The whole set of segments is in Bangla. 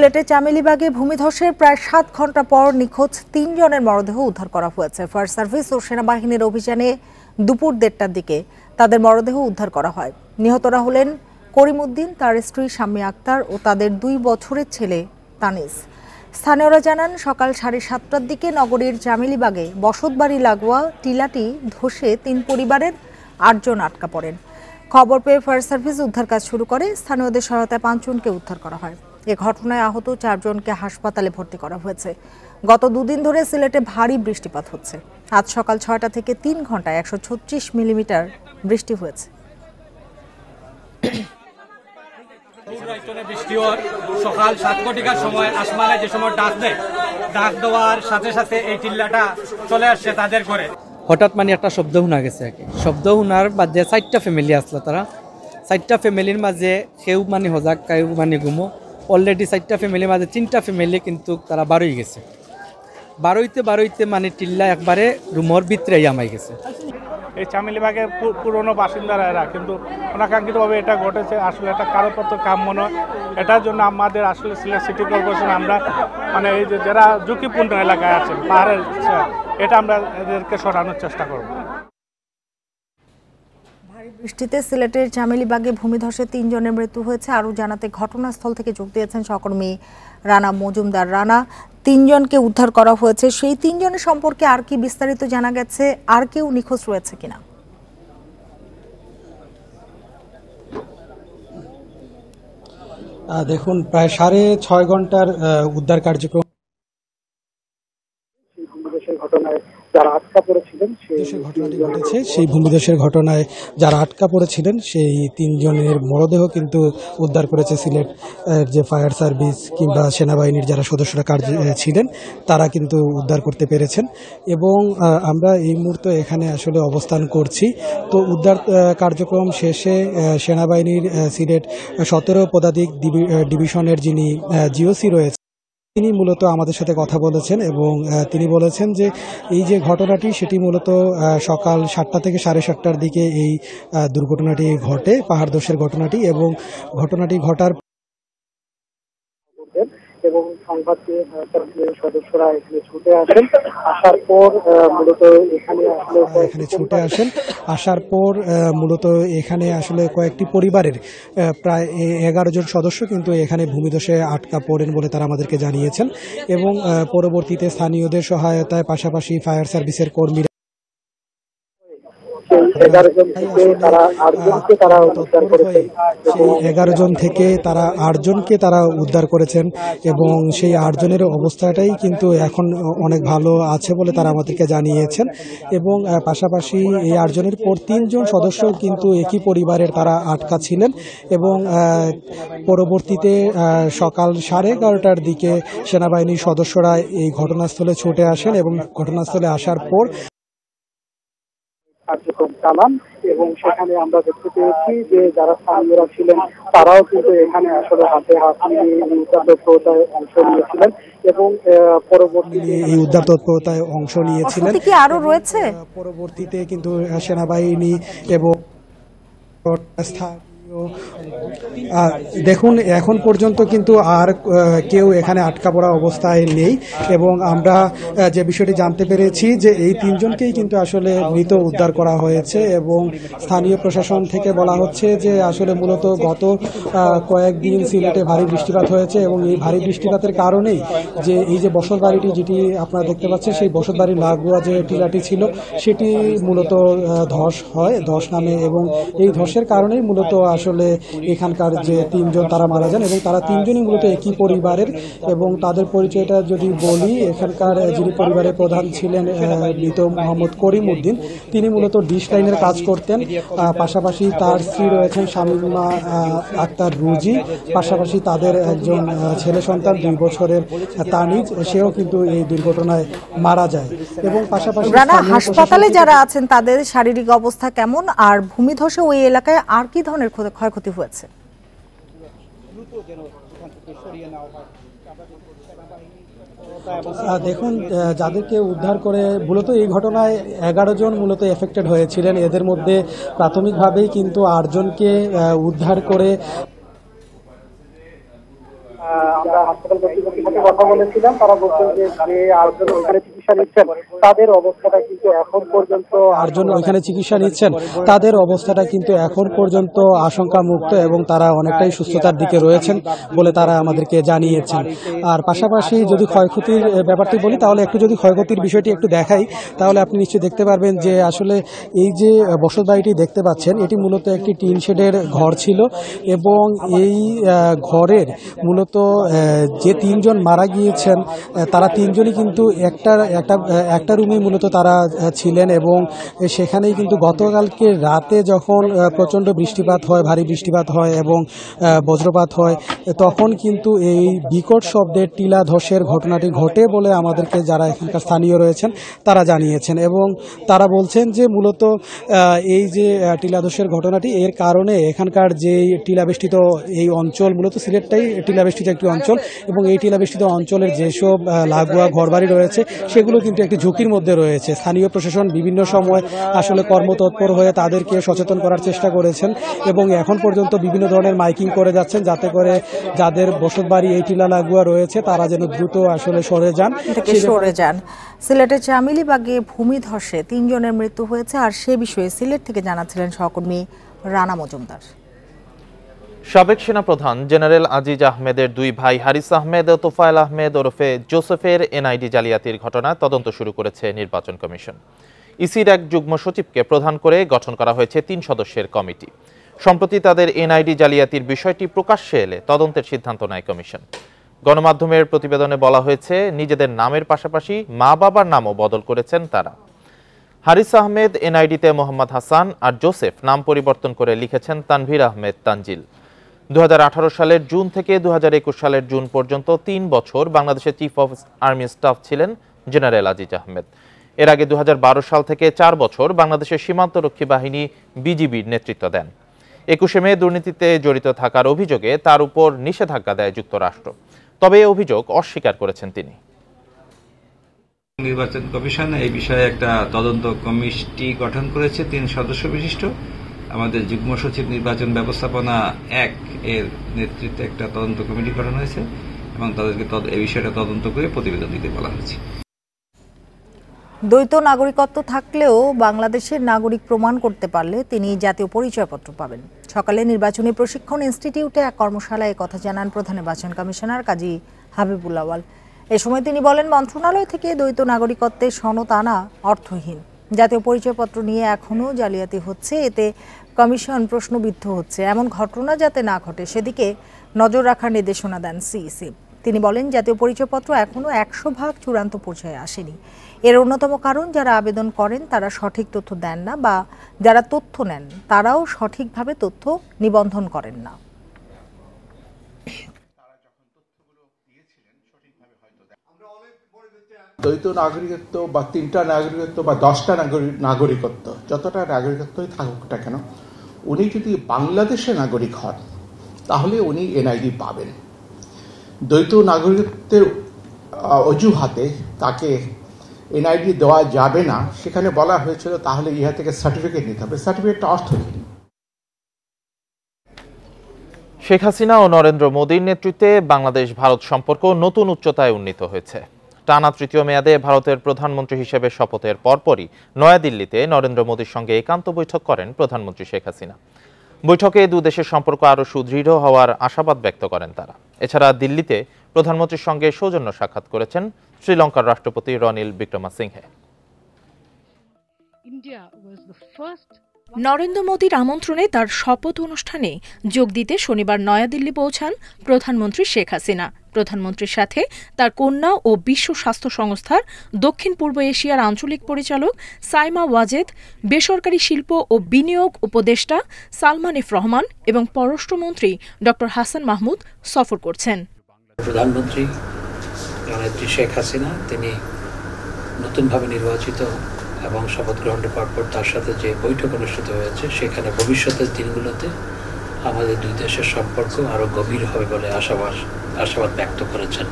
সিলেটে চামেলিবাগে ভূমিধসের প্রায় সাত ঘন্টা পর নিখোঁজ তিনজনের মরদেহ উদ্ধার করা হয়েছে ফায়ার সার্ভিস ও সেনাবাহিনীর অভিযানে দুপুর দেড়টার দিকে তাদের মরদেহ উদ্ধার করা হয় নিহতরা হলেন করিমুদ্দিন তার স্ত্রী স্বামী আক্তার ও তাদের দুই বছরের ছেলে তানিস স্থানীয়রা জানান সকাল সাড়ে সাতটার দিকে নগরীর চামেলিবাগে বসতবাড়ি লাগোয়া টিলাটি ধসে তিন পরিবারের আটজন আটকা পড়েন খবর পেয়ে ফায়ার সার্ভিস উদ্ধার কাজ শুরু করে স্থানীয়দের সহায়তায় পাঁচজনকে উদ্ধার করা হয় এ ঘটনায় আহত চারজনকে হাসপাতালে ভর্তি করা হয়েছে গত দুদিন ধরে সিলেটে ভারী বৃষ্টিপাত হচ্ছে আজ সকাল ছয়টা থেকে তিন ঘন্টায় একশো ছত্রিশ মিলিমিটার বৃষ্টি হয়েছে বৃষ্টি হওয়ার সকাল সাত কোটিকার সময় আসমানে যে সময় ডাক দেয় ডাক দেওয়ার সাথে সাথে এই টিল্লাটা চলে আসছে তাদের করে হঠাৎ মানে একটা শব্দ শোনা গেছে আর কি শব্দ শোনার বাদে চারটা ফ্যামিলি আসলো তারা চারটা ফ্যামিলির মাঝে সেও মানে সজাগ কেউ মানে ঘুমো অলরেডি চারটা ফ্যামিলি মাঝে তিনটা ফ্যামিলি কিন্তু তারা বারোই গেছে বারোইতে বারোইতে মানে টিল্লা একবারে রুমর ভিতরে আমাই গেছে এই চামিলিবাগের পুরনো বাসিন্দারা এরা কিন্তু অনাকাঙ্ক্ষিতভাবে এটা ঘটেছে আসলে এটা কারো পত্র কাম্য নয় এটার জন্য আমাদের আসলে সিলেট সিটি কর্পোরেশন আমরা মানে এই যে যারা ঝুঁকিপূর্ণ এলাকায় আছেন পাহাড়ের এটা আমরা এদেরকে সরানোর চেষ্টা করবো বৃষ্টিতে সিলেটের চামেলিবাগে ভূমিধসে তিনজনের মৃত্যু হয়েছে আরও জানাতে ঘটনাস্থল থেকে যোগ দিয়েছেন সহকর্মী রানা মজুমদার রানা তিনজনকে উদ্ধার করা হয়েছে সেই তিনজনের সম্পর্কে আর কি বিস্তারিত জানা গেছে আর কেউ নিখোঁজ রয়েছে কিনা দেখুন প্রায় সাড়ে ছয় ঘন্টার উদ্ধার কার্যক্রম যারা আটকা পড়েছিলেন সেই ঘটনাটি ঘটেছে সেই ভূমিধসের ঘটনায় যারা আটকা পড়েছিলেন সেই তিনজনের মরদেহ কিন্তু উদ্ধার করেছে সিলেট যে ফায়ার সার্ভিস কিংবা সেনাবাহিনীর যারা সদস্যরা কার্য ছিলেন তারা কিন্তু উদ্ধার করতে পেরেছেন এবং আমরা এই মুহূর্তে এখানে আসলে অবস্থান করছি তো উদ্ধার কার্যক্রম শেষে সেনাবাহিনীর সিলেট সতেরো পদাতিক ডিভিশনের যিনি জিওসি রয়েছে তিনি মূলত আমাদের সাথে কথা বলেছেন এবং তিনি বলেছেন যে এই যে ঘটনাটি সেটি মূলত সকাল সাতটা থেকে সাড়ে সাতটার দিকে এই দুর্ঘটনাটি ঘটে পাহাড় দোষের ঘটনাটি এবং ঘটনাটি ঘটার সংবাদ সদস্যরা এখানে ছুটে আসেন আসার পর মূলত এখানে আসলে হ্যাঁ, এখানে ছুটে আসেন আসার পর মূলত এখানে আসলে কয়েকটি পরিবারের প্রায় এগারো জন সদস্য কিন্তু এখানে ভূমিধসে আটকা পড়েন বলে তারা আমাদেরকে জানিয়েছেন এবং পরবর্তীতে স্থানীয়দের সহায়তায় পাশাপাশি ফায়ার সার্ভিসের কর্মীরা সেই এগারো জন থেকে তারা আটজনকে তারা উদ্ধার করেছেন এগারো জন থেকে তারা আটজনকে তারা উদ্ধার করেছেন এবং সেই আটজনের অবস্থাটাই কিন্তু এখন অনেক ভালো আছে বলে তারা আমাদেরকে জানিয়েছেন এবং পাশাপাশি এই আটজনের পর তিনজন সদস্য কিন্তু একই পরিবারের তারা আটকা ছিলেন এবং পরবর্তীতে সকাল সাড়ে এগারোটার দিকে সেনাবাহিনীর সদস্যরা এই ঘটনাস্থলে ছুটে আসেন এবং ঘটনাস্থলে আসার পর কার্যক্রম চালান এবং সেখানে আমরা দেখতে পেয়েছি যে যারা স্থানীয়রা ছিলেন তারাও কিন্তু এখানে আসলে হাতে হাত নিয়ে এই উদ্ধার তৎপরতায় অংশ নিয়েছিলেন এবং পরবর্তীতে এই উদ্ধার তৎপরতায় অংশ হ্যাঁ, নিয়েছিলেন কি আরো রয়েছে পরবর্তীতে কিন্তু সেনাবাহিনী এবং স্থান হ্যাঁ। দেখুন এখন পর্যন্ত কিন্তু আর কেউ এখানে আটকা পড়া অবস্থায় নেই এবং আমরা যে বিষয়টি জানতে পেরেছি যে এই তিনজনকেই কিন্তু আসলে মৃত উদ্ধার করা হয়েছে এবং স্থানীয় প্রশাসন থেকে বলা হচ্ছে যে আসলে মূলত গত কয়েকদিন সিলেটে ভারী বৃষ্টিপাত হয়েছে এবং এই ভারী বৃষ্টিপাতের কারণেই যে এই যে বসত বাড়িটি যেটি আপনারা দেখতে পাচ্ছেন সেই বসত বাড়ির লাগোয়া যে টিলাটি ছিল সেটি মূলত ধস হয় ধস নামে এবং এই ধসের কারণেই মূলত আসলে এখানকার যে তিনজন তারা মারা যান এবং তারা তিনজনই মূলত একই পরিবারের এবং তাদের পরিচয়টা যদি বলি এখানকার যিনি পরিবারের প্রধান ছিলেন মৃত মোহাম্মদ করিম উদ্দিন তিনি মূলত ডিশ লাইনের কাজ করতেন পাশাপাশি তার স্ত্রী রয়েছেন শামিমা আক্তার রুজি পাশাপাশি তাদের একজন ছেলে সন্তান দুই বছরের তানিজ সেও কিন্তু এই দুর্ঘটনায় মারা যায় এবং পাশাপাশি হাসপাতালে যারা আছেন তাদের শারীরিক অবস্থা কেমন আর ভূমিধসে ওই এলাকায় আর কি ধরনের ক্ষতি ক্ষয়ক্ষতি হয়েছে দেখুন যাদেরকে উদ্ধার করে মূলত এই ঘটনায় এগারো জন মূলত এফেক্টেড হয়েছিলেন এদের মধ্যে প্রাথমিকভাবেই কিন্তু আটজনকে উদ্ধার করে আমরা হাসপাতাল কর্তৃপক্ষের সাথে কথা বলেছিলাম তারা বলছেন যে আটজন ওখানে চিকিৎসা নিচ্ছেন তাদের অবস্থাটা কিন্তু এখন পর্যন্ত আর আটজন ওইখানে চিকিৎসা নিচ্ছেন তাদের অবস্থাটা কিন্তু এখন পর্যন্ত আশঙ্কা মুক্ত এবং তারা অনেকটাই সুস্থতার দিকে রয়েছেন বলে তারা আমাদেরকে জানিয়েছেন আর পাশাপাশি যদি ক্ষয়ক্ষতির ব্যাপারটি বলি তাহলে একটু যদি ক্ষয়ক্ষতির বিষয়টি একটু দেখাই তাহলে আপনি নিশ্চয়ই দেখতে পারবেন যে আসলে এই যে বসত বাড়িটি দেখতে পাচ্ছেন এটি মূলত একটি টিন শেডের ঘর ছিল এবং এই ঘরের মূলত যে তিনজন মারা গিয়েছেন তারা তিনজনই কিন্তু একটা একটা একটা রুমে মূলত তারা ছিলেন এবং সেখানেই কিন্তু গতকালকে রাতে যখন প্রচণ্ড বৃষ্টিপাত হয় ভারী বৃষ্টিপাত হয় এবং বজ্রপাত হয় তখন কিন্তু এই বিকট শব্দের টিলা ধসের ঘটনাটি ঘটে বলে আমাদেরকে যারা এখানকার স্থানীয় রয়েছেন তারা জানিয়েছেন এবং তারা বলছেন যে মূলত এই যে টিলা ধসের ঘটনাটি এর কারণে এখানকার যে টিলাবেষ্টিত এই অঞ্চল মূলত সিলেটটাই টিলাবেষ্টিত একটি অঞ্চল এবং এই টিলাবেষ্টিত অঞ্চলের যেসব লাগোয়া ঘরবাড়ি রয়েছে সে সেগুলো কিন্তু একটি ঝুঁকির মধ্যে রয়েছে স্থানীয় প্রশাসন বিভিন্ন সময় আসলে কর্মতৎপর হয়ে তাদেরকে সচেতন করার চেষ্টা করেছেন এবং এখন পর্যন্ত বিভিন্ন ধরনের মাইকিং করে যাচ্ছেন যাতে করে যাদের বসতবাড়ি এই টিলা লাগুয়া রয়েছে তারা যেন দ্রুত আসলে সরে যান সরে যান সিলেটের চামিলিবাগে ভূমিধসে তিনজনের মৃত্যু হয়েছে আর সে বিষয়ে সিলেট থেকে জানাচ্ছিলেন সহকর্মী রানা মজুমদার সাবেক সেনাপ্রধান জেনারেল আজিজ আহমেদের দুই ভাই হারিস আহমেদ ও তোফায়েল আহমেদ ওরফে জোসেফের এনআইডি জালিয়াতির ঘটনা তদন্ত শুরু করেছে নির্বাচন কমিশন ইসির এক যুগ্ম সচিবকে প্রধান করে গঠন করা হয়েছে তিন সদস্যের কমিটি সম্প্রতি তাদের এনআইডি জালিয়াতির বিষয়টি প্রকাশ্যে এলে তদন্তের সিদ্ধান্ত নেয় কমিশন গণমাধ্যমের প্রতিবেদনে বলা হয়েছে নিজেদের নামের পাশাপাশি মা বাবার নামও বদল করেছেন তারা হারিস আহমেদ এনআইডিতে মোহাম্মদ হাসান আর জোসেফ নাম পরিবর্তন করে লিখেছেন তানভীর আহমেদ তানজিল দু সালের জুন থেকে দু সালের জুন পর্যন্ত তিন বছর বাংলাদেশের চিফ অফ আর্মি স্টাফ ছিলেন জেনারেল আজিজ আহমেদ এর আগে দু সাল থেকে চার বছর বাংলাদেশের সীমান্তরক্ষী বাহিনী বিজিবির নেতৃত্ব দেন একুশে মে দুর্নীতিতে জড়িত থাকার অভিযোগে তার উপর নিষেধাজ্ঞা দেয় যুক্তরাষ্ট্র তবে এই অভিযোগ অস্বীকার করেছেন তিনি নির্বাচন কমিশন এই বিষয়ে একটা তদন্ত কমিটি গঠন করেছে তিন সদস্য বিশিষ্ট আমাদের যুগ্ম সচিব নির্বাচন ব্যবস্থাপনা এক এর নেতৃত্বে একটা তদন্ত কমিটি গঠন হয়েছে এবং তাদেরকে এই বিষয়টা তদন্ত করে প্রতিবেদন দিতে বলা হয়েছে দ্বৈত নাগরিকত্ব থাকলেও বাংলাদেশের নাগরিক প্রমাণ করতে পারলে তিনি জাতীয় পরিচয়পত্র পাবেন সকালে নির্বাচনী প্রশিক্ষণ ইনস্টিটিউটে এক কর্মশালায় কথা জানান প্রধান নির্বাচন কমিশনার কাজী হাবিবুল আওয়াল এ সময় তিনি বলেন মন্ত্রণালয় থেকে দ্বৈত নাগরিকত্বের সনদ আনা অর্থহীন জাতীয় পরিচয়পত্র নিয়ে এখনও জালিয়াতি হচ্ছে এতে কমিশন প্রশ্নবিদ্ধ হচ্ছে এমন ঘটনা যাতে না ঘটে সেদিকে নজর রাখার নির্দেশনা দেন সিইসি তিনি বলেন জাতীয় পরিচয়পত্র এখনও একশো ভাগ চূড়ান্ত পর্যায়ে আসেনি এর অন্যতম কারণ যারা আবেদন করেন তারা সঠিক তথ্য দেন না বা যারা তথ্য নেন তারাও সঠিকভাবে তথ্য নিবন্ধন করেন না দ্বৈত নাগরিকত্ব বা তিনটা নাগরিকত্ব বা দশটা নাগরিকত্ব যতটা নাগরিকত্বই থাকুক না কেন উনি যদি বাংলাদেশের নাগরিক হন তাহলে উনি এনআইডি পাবেন দ্বৈত নাগরিকত্বের অজুহাতে তাকে এনআইডি দেওয়া যাবে না সেখানে বলা হয়েছিল তাহলে ইহা থেকে সার্টিফিকেট নিতে হবে সার্টিফিকেটটা অর্থহীন শেখ হাসিনা ও নরেন্দ্র মোদীর নেতৃত্বে বাংলাদেশ ভারত সম্পর্ক নতুন উচ্চতায় উন্নীত হয়েছে টানা তৃতীয় মেয়াদে ভারতের প্রধানমন্ত্রী হিসেবে শপথের পরপরই নয়াদিল্লিতে নরেন্দ্র মোদীর সঙ্গে একান্ত বৈঠক করেন প্রধানমন্ত্রী শেখ হাসিনা বৈঠকে দু দেশের সম্পর্ক আরও সুদৃঢ় হওয়ার আশাবাদ ব্যক্ত করেন তারা এছাড়া দিল্লিতে প্রধানমন্ত্রীর সঙ্গে সৌজন্য সাক্ষাৎ করেছেন শ্রীলঙ্কার রাষ্ট্রপতি রনিল বিক্রমাসিংহে India was নরেন্দ্র মোদীর আমন্ত্রণে তার শপথ অনুষ্ঠানে যোগ দিতে শনিবার নয়াদিল্লি পৌঁছান প্রধানমন্ত্রী শেখ হাসিনা প্রধানমন্ত্রীর সাথে তার কন্যা ও বিশ্ব স্বাস্থ্য সংস্থার দক্ষিণ পূর্ব এশিয়ার আঞ্চলিক পরিচালক সাইমা ওয়াজেদ বেসরকারি শিল্প ও বিনিয়োগ উপদেষ্টা সালমান এফ রহমান এবং পররাষ্ট্রমন্ত্রী ড হাসান মাহমুদ সফর করছেন প্রধানমন্ত্রী শেখ হাসিনা তিনি নতুনভাবে নির্বাচিত এবং শপথ গ্রহণের পরপর তার সাথে যে বৈঠক অনুষ্ঠিত হয়েছে সেখানে ভবিষ্যতের দিনগুলোতে আমাদের দুই দেশের সম্পর্ক আরও গভীর হবে বলে আশাবাস আশাবাদ ব্যক্ত করেছেন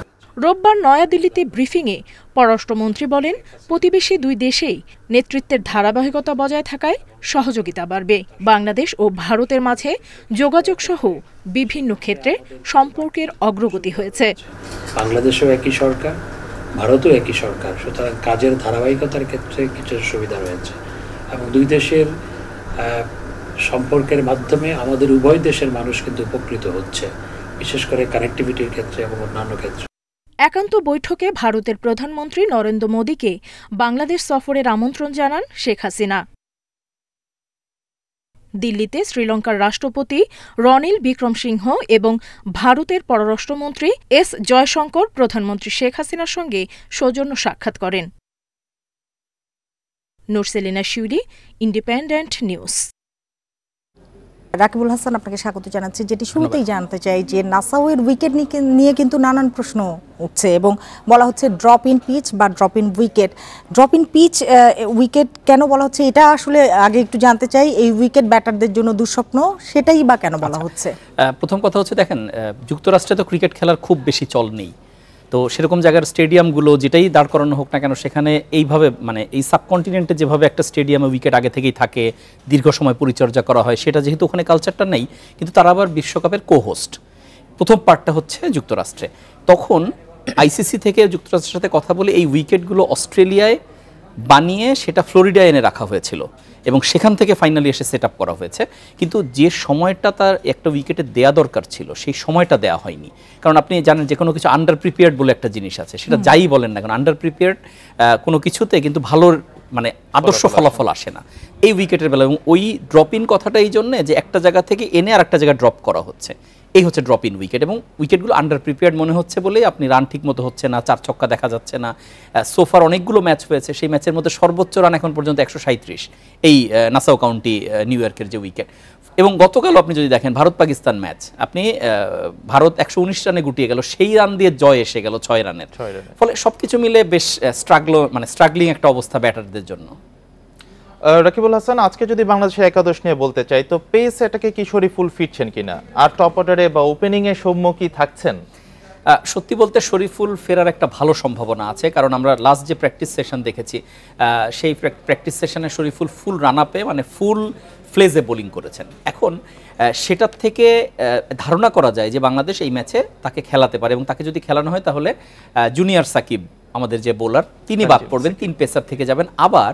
রোববার নয়াদিল্লিতে ব্রিফিংয়ে পররাষ্ট্রমন্ত্রী বলেন প্রতিবেশী দুই দেশেই নেতৃত্বের ধারাবাহিকতা বজায় থাকায় সহযোগিতা বাড়বে বাংলাদেশ ও ভারতের মাঝে যোগাযোগ সহ বিভিন্ন ক্ষেত্রে সম্পর্কের অগ্রগতি হয়েছে বাংলাদেশেও একই সরকার ভারতও একই সরকার সুতরাং কাজের ধারাবাহিকতার ক্ষেত্রে কিছু সুবিধা রয়েছে এবং দুই দেশের সম্পর্কের মাধ্যমে আমাদের উভয় দেশের মানুষ কিন্তু উপকৃত হচ্ছে বিশেষ করে কানেক্টিভিটির ক্ষেত্রে এবং অন্যান্য ক্ষেত্রে একান্ত বৈঠকে ভারতের প্রধানমন্ত্রী নরেন্দ্র মোদীকে বাংলাদেশ সফরের আমন্ত্রণ জানান শেখ হাসিনা দিল্লিতে শ্রীলঙ্কার রাষ্ট্রপতি রনিল বিক্রম সিংহ এবং ভারতের পররাষ্ট্রমন্ত্রী এস জয়শঙ্কর প্রধানমন্ত্রী শেখ হাসিনার সঙ্গে সৌজন্য সাক্ষাৎ করেন নুরসেলিনা শিউরি ইন্ডিপেন্ডেন্ট নিউজ রাকিবুল হাসান আপনাকে স্বাগত জানাচ্ছি যেটি শুরুতেই জানতে চাই যে নাসাউয়ের উইকেট নিয়ে কিন্তু নানান প্রশ্ন উঠছে এবং বলা হচ্ছে ড্রপ ইন পিচ বা drop in wicket drop in pitch wicket কেন বলা হচ্ছে এটা আসলে আগে একটু জানতে চাই এই উইকেট ব্যাটারদের জন্য দুঃস্বপ্ন সেটাই বা কেন বলা আচ্ছা। হচ্ছে প্রথম কথা হচ্ছে দেখেন যুক্তরাষ্ট্রে তো ক্রিকেট খেলার খুব বেশি চল নেই তো সেরকম জায়গার স্টেডিয়ামগুলো যেটাই দাঁড় করানো হোক না কেন সেখানে এইভাবে মানে এই সাবকন্টিনেন্টে যেভাবে একটা স্টেডিয়ামে উইকেট আগে থেকেই থাকে দীর্ঘ সময় পরিচর্যা করা হয় সেটা যেহেতু ওখানে কালচারটা নেই কিন্তু তারা আবার বিশ্বকাপের কো হোস্ট প্রথম পার্টটা হচ্ছে যুক্তরাষ্ট্রে তখন আইসিসি থেকে যুক্তরাষ্ট্রের সাথে কথা বলে এই উইকেটগুলো অস্ট্রেলিয়ায় বানিয়ে সেটা ফ্লোরিডা এনে রাখা হয়েছিল এবং সেখান থেকে ফাইনালি এসে সেট করা হয়েছে কিন্তু যে সময়টা তার একটা উইকেটে দেয়া দরকার ছিল সেই সময়টা দেয়া হয়নি কারণ আপনি জানেন যে কোনো কিছু আন্ডার প্রিপেয়ার্ড বলে একটা জিনিস আছে সেটা যাই বলেন না কারণ আন্ডার প্রিপেয়ার্ড কোনো কিছুতে কিন্তু ভালোর মানে আদর্শ ফলাফল আসে না এই উইকেটের বেলা এবং ওই ড্রপ ইন কথাটা এই জন্যে যে একটা জায়গা থেকে এনে আর একটা জায়গায় ড্রপ করা হচ্ছে এই হচ্ছে ড্রপ ইন উইকেট এবং উইকেটগুলো আন্ডার প্রিপেয়ার্ড মনে হচ্ছে বলেই আপনি রান ঠিক মতো হচ্ছে না চার ছক্কা দেখা যাচ্ছে না সোফার অনেকগুলো ম্যাচ হয়েছে সেই ম্যাচের মধ্যে সর্বোচ্চ রান এখন পর্যন্ত একশো সাঁত্রিশ এই নাসাও কাউন্টি নিউ ইয়র্কের যে উইকেট এবং গতকাল আপনি যদি দেখেন ভারত পাকিস্তান ম্যাচ আপনি ভারত একশো উনিশ রানে গুটিয়ে গেল সেই রান দিয়ে জয় এসে গেল ছয় রানের ফলে সব কিছু মিলে বেশ স্ট্রাগল মানে স্ট্রাগলিং একটা অবস্থা ব্যাটারদের জন্য রকিবুল হাসান আজকে যদি বাংলাদেশের একাদশ নিয়ে বলতে চাই তো পেস এটাকে কি শরীফুল ফিরছেন কিনা আর টপ অর্ডারে বা ওপেনিংয়ে সৌম্য কি থাকছেন সত্যি বলতে শরীফুল ফেরার একটা ভালো সম্ভাবনা আছে কারণ আমরা লাস্ট যে প্র্যাকটিস সেশন দেখেছি সেই প্র্যাকটিস সেশনে শরীফুল ফুল রান আপে মানে ফুল ফ্লেজে বোলিং করেছেন এখন সেটার থেকে ধারণা করা যায় যে বাংলাদেশ এই ম্যাচে তাকে খেলাতে পারে এবং তাকে যদি খেলানো হয় তাহলে জুনিয়র সাকিব আমাদের যে বোলার তিনি বাদ পড়বেন তিন পেসার থেকে যাবেন আবার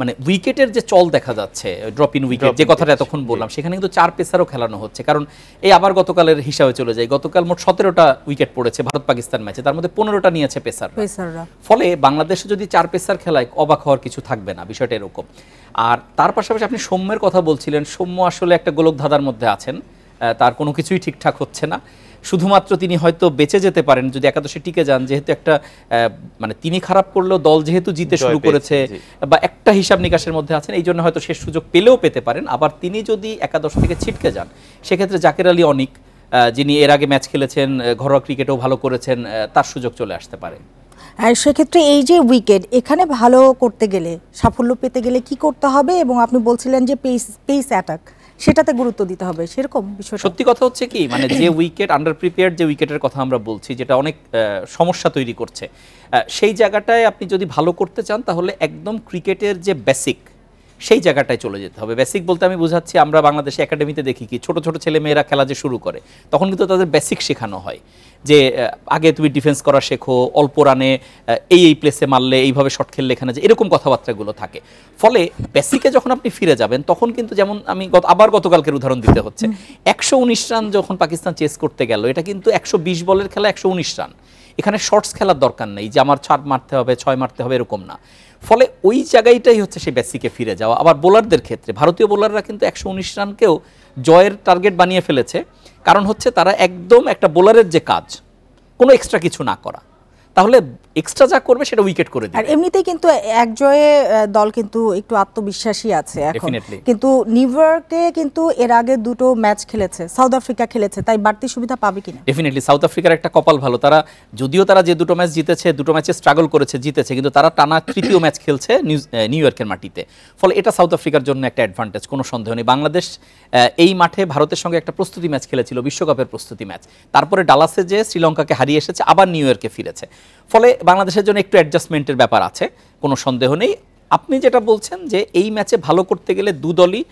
মানে উইকেটের যে চল দেখা যাচ্ছে ড্রপ ইন উইকেট যে কথাটা এতক্ষণ বললাম সেখানে কিন্তু চার পেসারও খেলানো হচ্ছে কারণ এই আবার গতকালের হিসাবে চলে যায় গতকাল মোট সতেরোটা উইকেট পড়েছে ভারত পাকিস্তান ম্যাচে তার মধ্যে পনেরোটা নিয়েছে পেসার ফলে বাংলাদেশে যদি চার পেসার খেলায় অবাক হওয়ার কিছু থাকবে না বিষয়টা এরকম আর তার পাশাপাশি আপনি সৌম্যের কথা বলছিলেন সৌম্য আসলে একটা গোলক ধাঁধার মধ্যে আছেন তার কোনো কিছুই ঠিকঠাক হচ্ছে না শুধুমাত্র তিনি হয়তো বেঁচে যেতে পারেন যদি একাদশে টিকে যান যেহেতু একটা মানে তিনি খারাপ করলেও দল যেহেতু জিতে শুরু করেছে বা একটা হিসাব নিকাশের মধ্যে আছেন এই জন্য হয়তো শেষ সুযোগ পেলেও পেতে পারেন আবার তিনি যদি একাদশ থেকে ছিটকে যান সেক্ষেত্রে জাকের আলী অনিক যিনি এর আগে ম্যাচ খেলেছেন ঘরোয়া ক্রিকেটেও ভালো করেছেন তার সুযোগ চলে আসতে পারে হ্যাঁ সেক্ষেত্রে এই যে উইকেট এখানে ভালো করতে গেলে সাফল্য পেতে গেলে কি করতে হবে এবং আপনি বলছিলেন যে পেস পেস অ্যাটাক সেটাতে গুরুত্ব দিতে হবে সেরকম বিষয় সত্যি কথা হচ্ছে কি মানে যে উইকেট আন্ডার প্রিপেয়ার যে উইকেটের কথা আমরা বলছি যেটা অনেক সমস্যা তৈরি করছে সেই জায়গাটায় আপনি যদি ভালো করতে চান তাহলে একদম ক্রিকেটের যে বেসিক সেই জায়গাটায় চলে যেতে হবে বেসিক বলতে আমি বোঝাচ্ছি আমরা বাংলাদেশে একাডেমিতে দেখি কি ছোট ছোট ছেলে মেয়েরা খেলা যে শুরু করে তখন কিন্তু তাদের বেসিক শেখানো হয় যে আগে তুমি ডিফেন্স করা শেখো অল্প রানে এই এই প্লেসে মারলে এইভাবে শট খেললে এখানে যে এরকম কথাবার্তাগুলো থাকে ফলে বেসিকে যখন আপনি ফিরে যাবেন তখন কিন্তু যেমন আমি আবার গতকালকের উদাহরণ দিতে হচ্ছে একশো উনিশ রান যখন পাকিস্তান চেস করতে গেল এটা কিন্তু একশো বিশ বলের খেলা একশো উনিশ রান এখানে শর্টস খেলার দরকার নেই যে আমার ছাট মারতে হবে ছয় মারতে হবে এরকম না ফলে ওই জায়গাটাই হচ্ছে সেই বেসিকে ফিরে যাওয়া আবার বোলারদের ক্ষেত্রে ভারতীয় বোলাররা কিন্তু একশো উনিশ রানকেও জয়ের টার্গেট বানিয়ে ফেলেছে কারণ হচ্ছে তারা একদম একটা বোলারের যে কাজ কোনো এক্সট্রা কিছু না করা তাহলে এক্সট্রা যা করবে সেটা উইকেট করে দিবে আর এমনিতেই কিন্তু এক জয়ে দল কিন্তু একটু আত্মবিশ্বাসী আছে এখন কিন্তু নিউইয়র্কে কিন্তু এর আগে দুটো ম্যাচ খেলেছে সাউথ আফ্রিকা খেলেছে তাই বাড়তি সুবিধা পাবে কিনা ডেফিনেটলি সাউথ আফ্রিকার একটা কপাল ভালো তারা যদিও তারা যে দুটো ম্যাচ জিতেছে দুটো ম্যাচে স্ট্রাগল করেছে জিতেছে কিন্তু তারা টানা তৃতীয় ম্যাচ খেলছে নিউ ইয়র্কের মাটিতে ফলে এটা সাউথ আফ্রিকার জন্য একটা অ্যাডভান্টেজ কোনো সন্দেহ নেই বাংলাদেশ এই মাঠে ভারতের সঙ্গে একটা প্রস্তুতি ম্যাচ খেলেছিল বিশ্বকাপের প্রস্তুতি ম্যাচ তারপরে ডালাসে যে শ্রীলঙ্কাকে হারিয়ে এসেছে আবার নিউ ইয়র্কে ফিরেছে ফলে বাংলাদেশের জন্য একটু অ্যাডজাস্টমেন্টের ব্যাপার আছে কোনো সন্দেহ নেই আপনি যেটা বলছেন যে এই ম্যাচে ভালো করতে গেলে দু দলই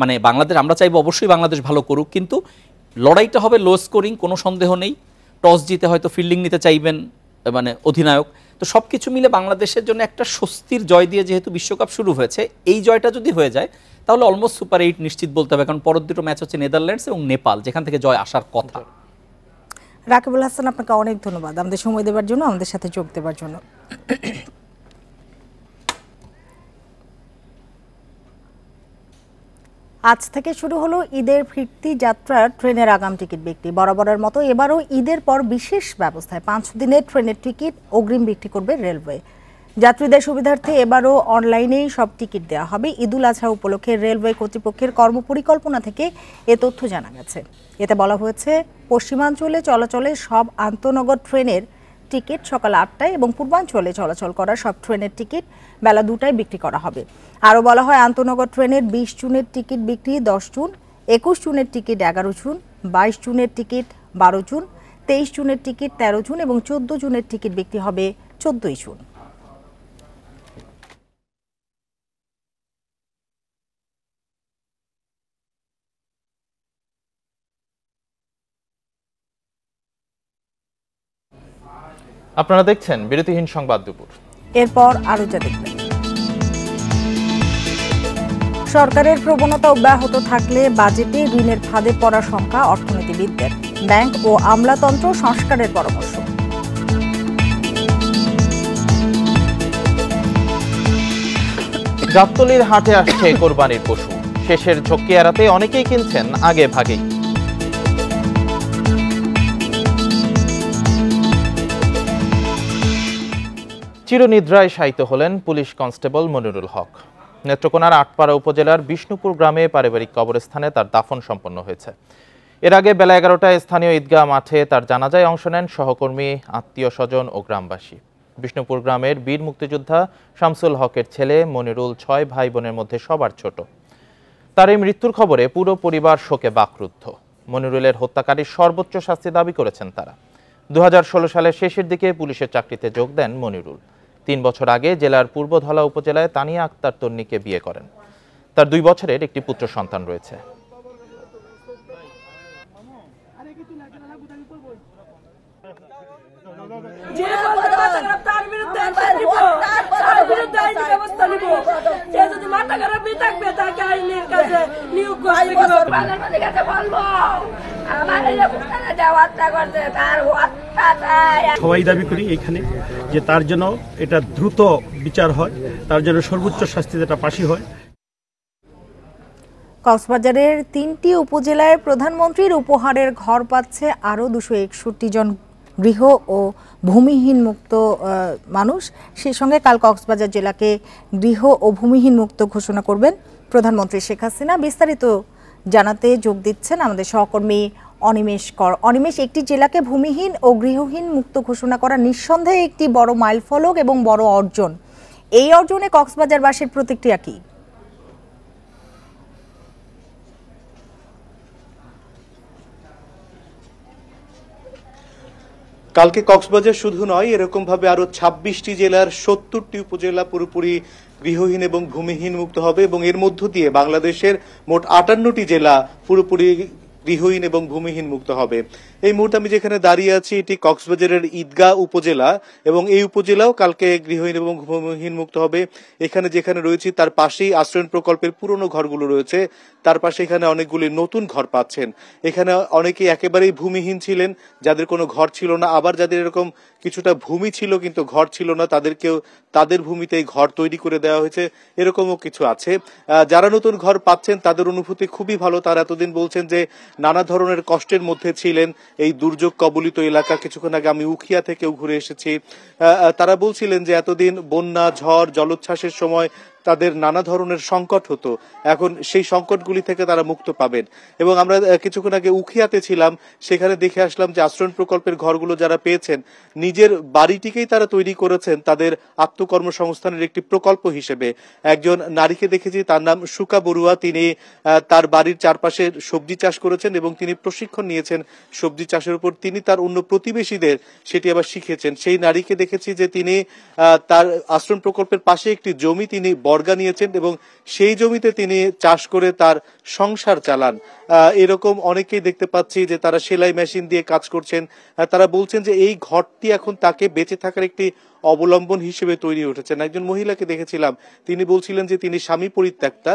মানে বাংলাদেশ আমরা চাইবো অবশ্যই বাংলাদেশ ভালো করুক কিন্তু লড়াইটা হবে লো স্কোরিং কোনো সন্দেহ নেই টস জিতে হয়তো ফিল্ডিং নিতে চাইবেন মানে অধিনায়ক তো সব কিছু মিলে বাংলাদেশের জন্য একটা স্বস্তির জয় দিয়ে যেহেতু বিশ্বকাপ শুরু হয়েছে এই জয়টা যদি হয়ে যায় তাহলে অলমোস্ট সুপার এইট নিশ্চিত বলতে হবে কারণ পরের দুটো ম্যাচ হচ্ছে নেদারল্যান্ডস এবং নেপাল যেখান থেকে জয় আসার কথা রাকিবুল হাসান আপনাকে অনেক ধন্যবাদ আমাদের সময় দেবার জন্য আমাদের সাথে যোগ দেবার জন্য আজ থেকে শুরু হলো ঈদের ফিরতি যাত্রার ট্রেনের আগাম টিকিট বিক্রি বরাবরের মতো এবারও ঈদের পর বিশেষ ব্যবস্থায় পাঁচ দিনের ট্রেনের টিকিট অগ্রিম বিক্রি করবে রেলওয়ে যাত্রীদের সুবিধার্থে এবারও অনলাইনেই সব টিকিট দেওয়া হবে ঈদুল আজহা উপলক্ষে রেলওয়ে কর্তৃপক্ষের কর্মপরিকল্পনা থেকে এ তথ্য জানা গেছে এতে বলা হয়েছে পশ্চিমাঞ্চলে চলাচলে সব আন্তনগর ট্রেনের টিকিট সকাল আটটায় এবং পূর্বাঞ্চলে চলাচল করা সব ট্রেনের টিকিট বেলা দুটায় বিক্রি করা হবে আরও বলা হয় আন্তনগর ট্রেনের বিশ জুনের টিকিট বিক্রি দশ জুন একুশ জুনের টিকিট এগারো জুন বাইশ জুনের টিকিট বারো জুন তেইশ জুনের টিকিট তেরো জুন এবং চোদ্দো জুনের টিকিট বিক্রি হবে চোদ্দোই জুন আপনারা দেখছেন বিরতিহীন সংবাদ দুপুর এরপর আরো যা দেখবেন সরকারের প্রবণতা অব্যাহত থাকলে বাজেটে ঋণের ফাঁদে পড়ার সংখ্যা অর্থনীতিবিদদের ব্যাংক ও আমলাতন্ত্র সংস্কারের পরামর্শ গাবতলির হাটে আসছে কোরবানির পশু শেষের ঝক্কি এড়াতে অনেকেই কিনছেন আগে ভাগেই চিরনিদ্রায় শায়িত হলেন পুলিশ কনস্টেবল মনিরুল হক নেত্রকোনার আটপাড়া উপজেলার বিষ্ণুপুর গ্রামে পারিবারিক কবরস্থানে তার দাফন সম্পন্ন হয়েছে এর আগে বেলা এগারোটায় স্থানীয় ঈদগাহ মাঠে তার জানাজায় অংশ নেন সহকর্মী আত্মীয় স্বজন ও গ্রামবাসী বিষ্ণুপুর গ্রামের বীর মুক্তিযোদ্ধা শামসুল হকের ছেলে মনিরুল ছয় ভাই বোনের মধ্যে সবার ছোট তার এই মৃত্যুর খবরে পুরো পরিবার শোকে বাকরুদ্ধ মনিরুলের হত্যাকারীর সর্বোচ্চ শাস্তি দাবি করেছেন তারা দু সালের শেষের দিকে পুলিশের চাকরিতে যোগ দেন মনিরুল তিন বছর আগে জেলার পূর্বধলা উপজেলায় তানিয়া আক্তার তন্নিকে বিয়ে করেন তার দুই বছরের একটি পুত্র সন্তান রয়েছে জেলা সবাই দাবি করি এখানে যে তার জন্য এটা দ্রুত বিচার হয় তার জন্য সর্বোচ্চ শাস্তি যেটা পাশি হয় কক্সবাজারের তিনটি উপজেলায় প্রধানমন্ত্রীর উপহারের ঘর পাচ্ছে আরও দুশো একষট্টি জন গৃহ ও ভূমিহীন মুক্ত মানুষ সেই সঙ্গে কাল কক্সবাজার জেলাকে গৃহ ও ভূমিহীন মুক্ত ঘোষণা করবেন প্রধানমন্ত্রী শেখ হাসিনা বিস্তারিত জানাতে যোগ দিচ্ছেন আমাদের সহকর্মী অনিমেষ কর অনিমেষ একটি জেলাকে ভূমিহীন ও গৃহহীন মুক্ত ঘোষণা করা নিঃসন্দেহে একটি বড় মাইলফলক এবং বড় অর্জন এই অর্জনে কক্সবাজারবাসীর প্রতিক্রিয়া কী কালকে কক্সবাজার শুধু নয় এরকমভাবে আরও ছাব্বিশটি জেলার সত্তরটি উপজেলা পুরোপুরি গৃহহীন এবং ভূমিহীন মুক্ত হবে এবং এর মধ্য দিয়ে বাংলাদেশের মোট আটান্নটি জেলা পুরোপুরি গৃহহীন এবং ভূমিহীন মুক্ত হবে এই মুহূর্তে আমি যেখানে দাঁড়িয়ে আছি এটি কক্সবাজারের ঈদগা উপজেলা এবং এই উপজেলাও কালকে গৃহহীন এবং ভূমিহীন মুক্ত হবে এখানে যেখানে রয়েছি তার পাশেই আশ্রয়ণ প্রকল্পের পুরনো ঘরগুলো রয়েছে তার পাশে এখানে অনেকগুলি নতুন ঘর পাচ্ছেন এখানে অনেকেই একেবারেই ভূমিহীন ছিলেন যাদের কোনো ঘর ছিল না আবার যাদের এরকম কিছুটা ভূমি ছিল কিন্তু ঘর ছিল না তাদেরকেও তাদের ভূমিতে ঘর তৈরি করে দেওয়া হয়েছে এরকমও কিছু আছে যারা নতুন ঘর পাচ্ছেন তাদের অনুভূতি খুবই ভালো তারা এতদিন বলছেন যে নানা ধরনের কষ্টের মধ্যে ছিলেন এই দুর্যোগ কবলিত এলাকা কিছুক্ষণ আগে আমি উখিয়া থেকেও ঘুরে এসেছি তারা বলছিলেন যে এতদিন বন্যা ঝড় জলোচ্ছ্বাসের সময় তাদের নানা ধরনের সংকট হতো এখন সেই সংকটগুলি থেকে তারা মুক্ত পাবেন এবং আমরা কিছুক্ষণ আগে উখিয়াতে ছিলাম সেখানে দেখে আসলাম যে আশ্রয়ণ প্রকল্পের ঘরগুলো যারা পেয়েছেন নিজের বাড়িটিকেই তারা তৈরি করেছেন তাদের আত্মকর্মসংস্থানের একটি প্রকল্প হিসেবে একজন নারীকে দেখেছি তার নাম সুকা বড়ুয়া তিনি তার বাড়ির চারপাশে সবজি চাষ করেছেন এবং তিনি প্রশিক্ষণ নিয়েছেন সবজি চাষের উপর তিনি তার অন্য প্রতিবেশীদের সেটি আবার শিখেছেন সেই নারীকে দেখেছি যে তিনি তার আশ্রম প্রকল্পের পাশে একটি জমি তিনি বর্গা নিয়েছেন এবং সেই জমিতে তিনি চাষ করে তার সংসার চালান এরকম অনেকেই দেখতে পাচ্ছি যে তারা সেলাই মেশিন দিয়ে কাজ করছেন তারা বলছেন যে এই ঘরটি এখন তাকে বেঁচে থাকার একটি অবলম্বন হিসেবে তৈরি উঠেছেন একজন মহিলাকে দেখেছিলাম তিনি বলছিলেন যে তিনি স্বামী পরিত্যাক্তা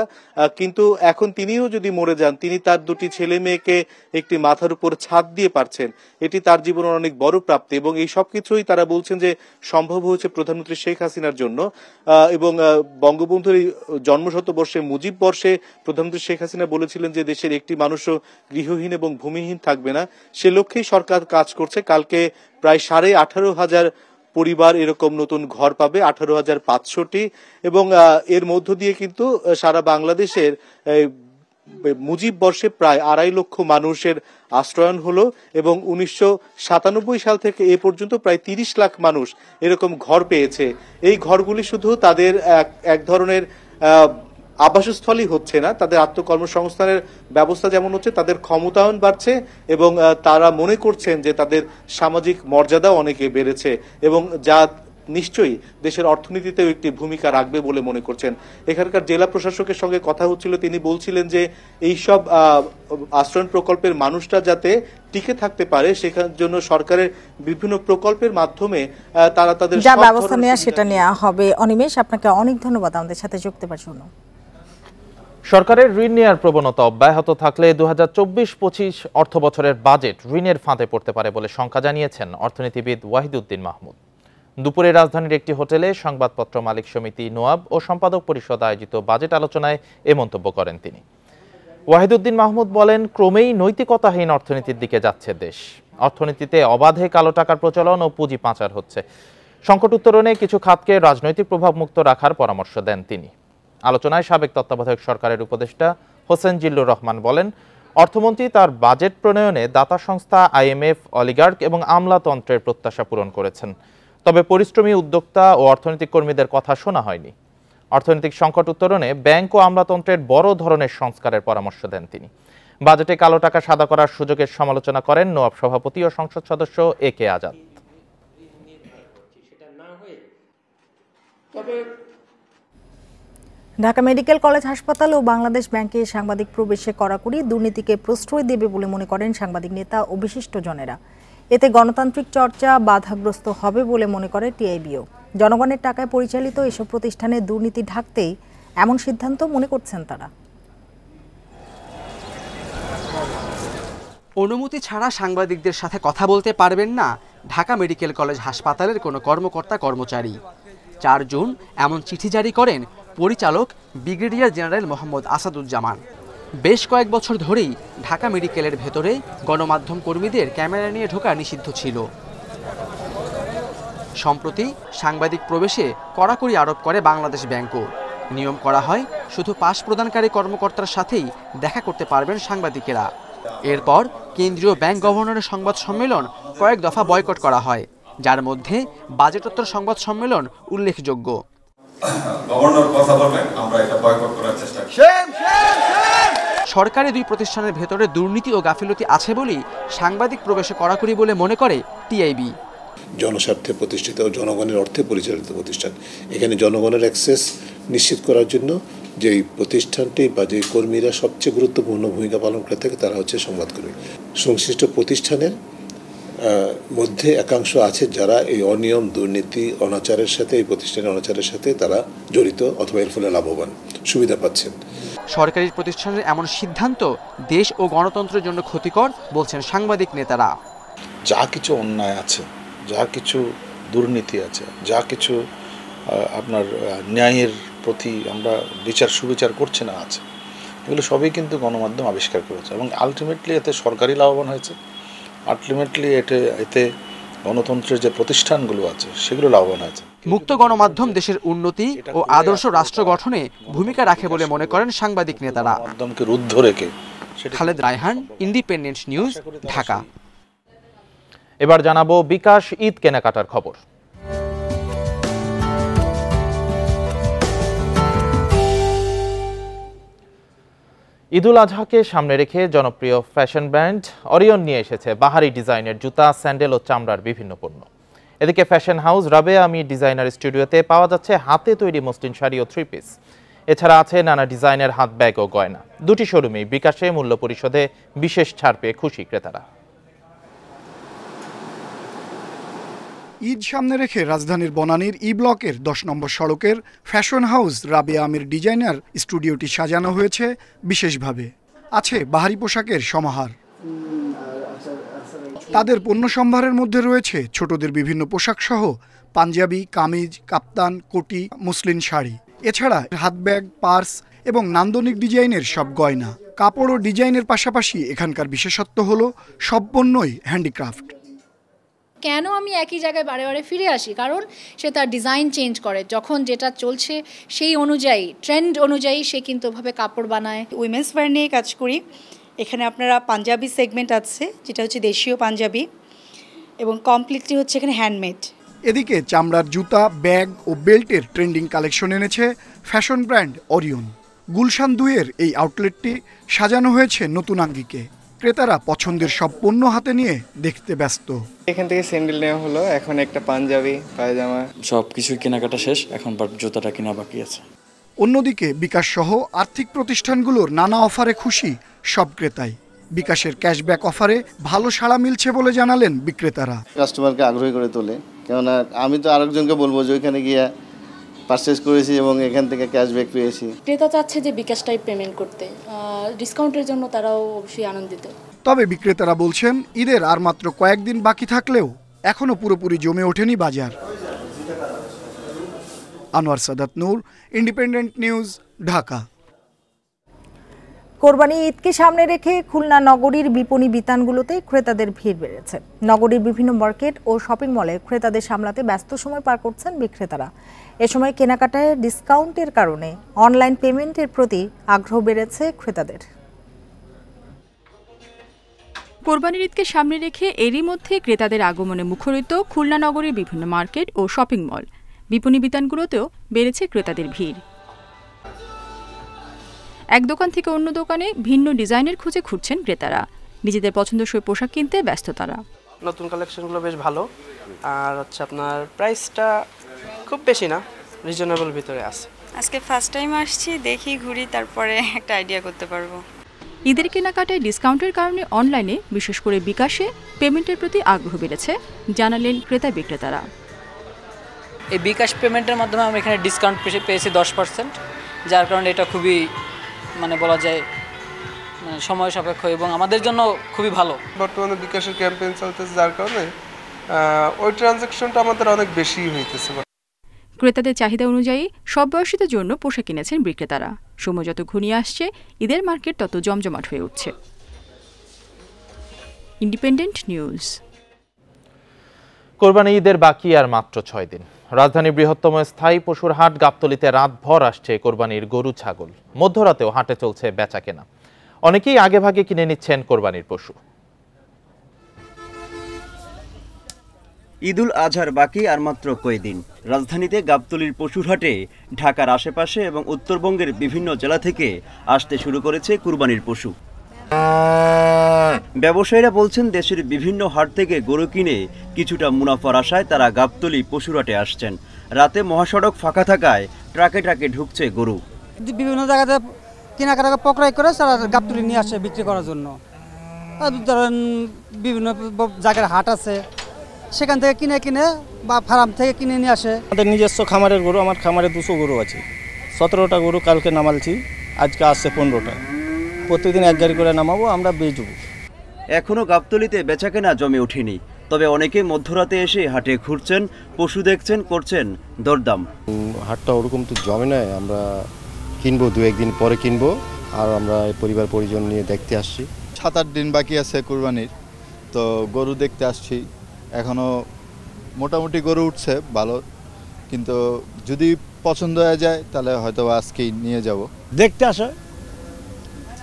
কিন্তু এখন তিনিও যদি মরে যান তিনি তার দুটি ছেলে মেয়েকে একটি মাথার উপর ছাদ দিয়ে পারছেন এটি তার জীবনের অনেক বড় প্রাপ্তি এবং এই সবকিছুই তারা বলছেন যে সম্ভব হয়েছে প্রধানমন্ত্রী শেখ হাসিনার জন্য এবং বঙ্গবন্ধুর এই জন্মশতবর্ষে মুজিব বর্ষে প্রধানমন্ত্রী শেখ হাসিনা বলেছিলেন যে দেশের একটি মানুষও গৃহহীন এবং ভূমিহীন থাকবে না সে লক্ষ্যেই সরকার কাজ করছে কালকে প্রায় সাড়ে আঠারো হাজার পরিবার এরকম নতুন ঘর পাবে আঠারো হাজার পাঁচশোটি এবং এর মধ্য দিয়ে কিন্তু সারা বাংলাদেশের মুজিব বর্ষে প্রায় আড়াই লক্ষ মানুষের আশ্রয়ন হলো এবং উনিশশো সাল থেকে এ পর্যন্ত প্রায় তিরিশ লাখ মানুষ এরকম ঘর পেয়েছে এই ঘরগুলি শুধু তাদের এক ধরনের আবাসস্থলই হচ্ছে না তাদের আত্মকর্মসংস্থানের ব্যবস্থা যেমন হচ্ছে তাদের ক্ষমতায়ন বাড়ছে এবং তারা মনে করছেন যে তাদের সামাজিক মর্যাদা অনেকে বেড়েছে এবং যা নিশ্চয়ই দেশের অর্থনীতিতেও একটি ভূমিকা রাখবে বলে মনে করছেন এখানকার জেলা প্রশাসকের সঙ্গে কথা হচ্ছিল তিনি বলছিলেন যে এইসব আশ্রয়ণ প্রকল্পের মানুষরা যাতে টিকে থাকতে পারে সেখান জন্য সরকারের বিভিন্ন প্রকল্পের মাধ্যমে তারা তাদের যা ব্যবস্থা নেওয়া সেটা নেওয়া হবে অনিমেষ আপনাকে অনেক ধন্যবাদ আমাদের সাথে যুক্ত হওয়ার জন্য সরকারের ঋণ নেওয়ার প্রবণতা অব্যাহত থাকলে দু হাজার চব্বিশ পঁচিশ অর্থ বছরের বাজেট ঋণের ফাঁদে পড়তে পারে বলে শঙ্কা জানিয়েছেন অর্থনীতিবিদ ওয়াহিদুদ্দিন মাহমুদ দুপুরে রাজধানীর একটি হোটেলে সংবাদপত্র মালিক সমিতি নোয়াব ও সম্পাদক পরিষদ আয়োজিত বাজেট আলোচনায় এ মন্তব্য করেন তিনি ওয়াহিদুদ্দিন মাহমুদ বলেন ক্রমেই নৈতিকতাহীন অর্থনীতির দিকে যাচ্ছে দেশ অর্থনীতিতে অবাধে কালো টাকার প্রচলন ও পুঁজি পাচার হচ্ছে সংকট উত্তরণে কিছু খাতকে রাজনৈতিক প্রভাবমুক্ত রাখার পরামর্শ দেন তিনি আলোচনায় সাবেক তত্ত্বাবধায়ক সরকারের উপদেষ্টা হোসেন জিল্লুর রহমান বলেন অর্থমন্ত্রী তার বাজেট প্রণয়নে দাতা সংস্থা আইএমএফ অলিগার্ক এবং আমলাতন্ত্রের প্রত্যাশা পূরণ করেছেন তবে পরিশ্রমী উদ্যোক্তা ও অর্থনৈতিক কর্মীদের কথা শোনা হয়নি অর্থনৈতিক সংকট উত্তরণে ব্যাংক ও আমলাতন্ত্রের বড় ধরনের সংস্কারের পরামর্শ দেন তিনি বাজেটে কালো টাকা সাদা করার সুযোগের সমালোচনা করেন নোয়াব সভাপতি ও সংসদ সদস্য এ কে আজাদ তবে ঢাকা মেডিকেল কলেজ হাসপাতাল ও বাংলাদেশ ব্যাংকে সাংবাদিক প্রবেশে কড়াকড়ি দুর্নীতিকে প্রশ্রয় দেবে বলে মনে করেন সাংবাদিক নেতা ও বিশিষ্টজনেরা এতে গণতান্ত্রিক চর্চা বাধাগ্রস্ত হবে বলে মনে করে টিআইবিও জনগণের টাকায় পরিচালিত এসব প্রতিষ্ঠানে দুর্নীতি ঢাকতেই এমন সিদ্ধান্ত মনে করছেন তারা অনুমতি ছাড়া সাংবাদিকদের সাথে কথা বলতে পারবেন না ঢাকা মেডিকেল কলেজ হাসপাতালের কোনো কর্মকর্তা কর্মচারী চার জুন এমন চিঠি জারি করেন পরিচালক ব্রিগেডিয়ার জেনারেল মোহাম্মদ আসাদুজ্জামান বেশ কয়েক বছর ধরেই ঢাকা মেডিকেলের ভেতরে গণমাধ্যম কর্মীদের ক্যামেরা নিয়ে ঢোকা নিষিদ্ধ ছিল সম্প্রতি সাংবাদিক প্রবেশে কড়াকড়ি আরোপ করে বাংলাদেশ ব্যাংকও নিয়ম করা হয় শুধু পাশ প্রদানকারী কর্মকর্তার সাথেই দেখা করতে পারবেন সাংবাদিকেরা এরপর কেন্দ্রীয় ব্যাংক গভর্নরের সংবাদ সম্মেলন কয়েক দফা বয়কট করা হয় যার মধ্যে বাজেটোত্তর সংবাদ সম্মেলন উল্লেখযোগ্য গভর্নর কথা বলবেন আমরা এটা বয়কট করার চেষ্টা সরকারি দুই প্রতিষ্ঠানের ভেতরে দুর্নীতি ও গাফিলতি আছে বলেই সাংবাদিক প্রবেশে কড়াকড়ি বলে মনে করে টিআইবি জনস্বার্থে প্রতিষ্ঠিত ও জনগণের অর্থে পরিচালিত প্রতিষ্ঠান এখানে জনগণের অ্যাক্সেস নিশ্চিত করার জন্য যেই প্রতিষ্ঠানটি বা যে কর্মীরা সবচেয়ে গুরুত্বপূর্ণ ভূমিকা পালন করে থাকে তারা হচ্ছে সংবাদকর্মী সংশ্লিষ্ট প্রতিষ্ঠানের মধ্যে একাংশ আছে যারা এই অনিয়ম দুর্নীতি অনাচারের সাথে এই প্রতিষ্ঠানের অনাচারের সাথে তারা জড়িত অথবা এর ফলে লাভবান সুবিধা পাচ্ছেন সরকারি প্রতিষ্ঠানের এমন সিদ্ধান্ত দেশ ও গণতন্ত্রের জন্য ক্ষতিকর বলছেন সাংবাদিক নেতারা যা কিছু অন্যায় আছে যা কিছু দুর্নীতি আছে যা কিছু আপনার ন্যায়ের প্রতি আমরা বিচার সুবিচার করছে না আছে এগুলো সবই কিন্তু গণমাধ্যম আবিষ্কার করেছে এবং আলটিমেটলি এতে সরকারি লাভবান হয়েছে আলটিমেটলি এতে এতে গণতন্ত্রের যে প্রতিষ্ঠানগুলো আছে সেগুলো লাভবান আছে মুক্ত গণমাধ্যম দেশের উন্নতি ও আদর্শ রাষ্ট্র গঠনে ভূমিকা রাখে বলে মনে করেন সাংবাদিক নেতারা মাধ্যমকে রুদ্ধ রেখে খালেদ রায়হান ইন্ডিপেন্ডেন্ট নিউজ ঢাকা এবার জানাবো বিকাশ ঈদ কেনাকাটার খবর ঈদুল আজহাকে সামনে রেখে জনপ্রিয় ফ্যাশন ব্র্যান্ড অরিয়ন নিয়ে এসেছে বাহারি ডিজাইনের জুতা স্যান্ডেল ও চামড়ার বিভিন্ন পণ্য এদিকে ফ্যাশন হাউস রাবে আমি ডিজাইনার স্টুডিওতে পাওয়া যাচ্ছে হাতে তৈরি মসলিন শাড়ি ও থ্রি পিস এছাড়া আছে নানা ডিজাইনের হাত ব্যাগ ও গয়না দুটি শোরুমেই বিকাশে মূল্য পরিশোধে বিশেষ ছাড় পেয়ে খুশি ক্রেতারা ঈদ সামনে রেখে রাজধানীর বনানীর ই ব্লকের দশ নম্বর সড়কের ফ্যাশন হাউস রাবে আমির ডিজাইনার স্টুডিওটি সাজানো হয়েছে বিশেষভাবে আছে বাহারি পোশাকের সমাহার তাদের পণ্য সম্ভারের মধ্যে রয়েছে ছোটদের বিভিন্ন পোশাক সহ পাঞ্জাবি কামিজ কাপ্তান কোটি মুসলিন শাড়ি এছাড়া হাতব্যাগ পার্স এবং নান্দনিক ডিজাইনের সব গয়না কাপড় ও ডিজাইনের পাশাপাশি এখানকার বিশেষত্ব হল সব পণ্যই হ্যান্ডিক্রাফট কেন আমি একই জায়গায় বারে বারে ফিরে আসি কারণ সে তার ডিজাইন চেঞ্জ করে যখন যেটা চলছে সেই অনুযায়ী ট্রেন্ড অনুযায়ী সে কিন্তু ওভাবে কাপড় বানায় উইমেন্স ওয়ার নিয়ে কাজ করি এখানে আপনারা পাঞ্জাবি সেগমেন্ট আছে যেটা হচ্ছে দেশীয় পাঞ্জাবি এবং কমপ্লিটলি হচ্ছে এখানে হ্যান্ডমেড এদিকে চামড়ার জুতা ব্যাগ ও বেল্টের ট্রেন্ডিং কালেকশন এনেছে ফ্যাশন ব্র্যান্ড অরিয়ন গুলশান দুয়ের এই আউটলেটটি সাজানো হয়েছে নতুন আঙ্গিকে ক্রেতারা পছন্দের সব পণ্য হাতে নিয়ে দেখতে ব্যস্ত এখান থেকে স্যান্ডেল নেওয়া হলো এখন একটা পাঞ্জাবি পায়জামা সব কিছু কেনাকাটা শেষ এখন জুতাটা কেনা বাকি আছে অন্যদিকে বিকাশ সহ আর্থিক প্রতিষ্ঠানগুলোর নানা অফারে খুশি সব ক্রেতাই বিকাশের ক্যাশব্যাক অফারে ভালো সাড়া মিলছে বলে জানালেন বিক্রেতারা কাস্টমারকে আগ্রহী করে তোলে কেননা আমি তো আরেকজনকে বলবো যে ওইখানে গিয়ে পারচেস করেছি এবং এখান থেকে ক্যাশব্যাক পেয়েছি ক্রেতা চাচ্ছে যে বিকাশটাই পেমেন্ট করতে ডিসকাউন্টের জন্য তারাও অবশ্যই আনন্দিত তবে বিক্রেতারা বলছেন ঈদের আর মাত্র কয়েকদিন বাকি থাকলেও এখনও পুরোপুরি জমে ওঠেনি বাজার আনোয়ার সাদাত নূর ইন্ডিপেন্ডেন্ট নিউজ ঢাকা কোরবানি ঈদকে সামনে রেখে খুলনা নগরীর বিপণী বিতানগুলোতে ক্রেতাদের ভিড় বেড়েছে নগরীর বিভিন্ন মার্কেট ও শপিং মলে ক্রেতাদের সামলাতে ব্যস্ত সময় পার করছেন বিক্রেতারা এ সময় কেনাকাটায় ডিসকাউন্টের কারণে অনলাইন পেমেন্টের প্রতি আগ্রহ বেড়েছে ক্রেতাদের কোরবানির ঈদকে সামনে রেখে এরই মধ্যে ক্রেতাদের আগমনে মুখরিত খুলনা নগরের বিভিন্ন মার্কেট ও শপিং মল বিপণী বিতানগুলোতেও বেড়েছে ক্রেতাদের ভিড় এক দোকান থেকে অন্য দোকানে ভিন্ন ডিজাইনের খুঁজে খুঁজছেন ক্রেতারা নিজেদের পছন্দসই পোশাক কিনতে ব্যস্ত তারা নতুন কালেকশনগুলো বেশ ভালো আর হচ্ছে আপনার প্রাইসটা খুব বেশি না রিজনেবল ভিতরে আছে আজকে ফার্স্ট টাইম আসছি দেখি ঘুরি তারপরে একটা আইডিয়া করতে পারবো ঈদের কেনাকাটায় ডিসকাউন্টের কারণে অনলাইনে বিশেষ করে বিকাশে পেমেন্টের প্রতি আগ্রহ বেড়েছে জানালেন ক্রেতা বিক্রেতারা এই বিকাশ পেমেন্টের মাধ্যমে আমরা এখানে ডিসকাউন্ট পেয়েছি দশ পার্সেন্ট যার কারণে এটা খুবই মানে বলা যায় মানে সময় সাপেক্ষ এবং আমাদের জন্য খুবই ভালো বর্তমানে বিকাশের ক্যাম্পেইন চলতেছে যার কারণে ওই ট্রানজ্যাকশনটা আমাদের অনেক বেশি হইতেছে ক্রেতাদের চাহিদা অনুযায়ী সব বয়সীদের জন্য পোশাক কিনেছেন বিক্রেতারা সময় যত ঘনিয়ে আসছে ঈদের মার্কেট তত জমজমাট হয়ে উঠছে ইন্ডিপেন্ডেন্ট নিউজ কোরবানি ঈদের বাকি আর মাত্র ছয় দিন রাজধানীর বৃহত্তম স্থায়ী পশুর হাট গাবতলিতে রাত ভর আসছে কোরবানির গরু ছাগল মধ্যরাতেও হাটে চলছে বেচা কেনা অনেকেই আগে ভাগে কিনে নিচ্ছেন কোরবানির পশু ঈদুল আজহার বাকি আর মাত্র কয়েকদিন রাজধানীতে গাবতলির পশুর হাটে ঢাকার আশেপাশে এবং উত্তরবঙ্গের বিভিন্ন জেলা থেকে আসতে শুরু করেছে কুরবানির পশু ব্যবসায়ীরা বলছেন দেশের বিভিন্ন হাট থেকে গরু কিনে কিছুটা মুনাফার আশায় তারা গাবতলি হাটে আসছেন রাতে মহাসড়ক ফাঁকা থাকায় ট্রাকে ট্রাকে ঢুকছে গরু বিভিন্ন জায়গাতে কেনাকাটা পকড়াই করে তারা গাবতুলি নিয়ে আসে বিক্রি করার জন্য ধরেন বিভিন্ন জায়গার হাট আছে সেখান থেকে কিনে কিনে বা ফার্ম থেকে কিনে নিয়ে আসে আমাদের নিজস্ব খামারের গরু আমার খামারে দুশো গরু আছে সতেরোটা গরু কালকে নামালছি আজকে আসছে পনেরোটা প্রতিদিন এক গাড়ি করে নামাবো আমরা বেচবো এখনও গাবতলিতে বেচাকেনা জমে ওঠেনি তবে অনেকে মধ্যরাতে এসে হাটে ঘুরছেন পশু দেখছেন করছেন দরদাম হাটটা ওরকম তো জমে নেয় আমরা কিনবো দু একদিন পরে কিনবো আর আমরা পরিবার পরিজন নিয়ে দেখতে আসছি সাত আট দিন বাকি আছে কুরবানির তো গরু দেখতে আসছি এখনও মোটামুটি গরু উঠছে ভালো কিন্তু যদি পছন্দ হয়ে যায় তাহলে হয়তো আজকেই নিয়ে যাব দেখতে আসে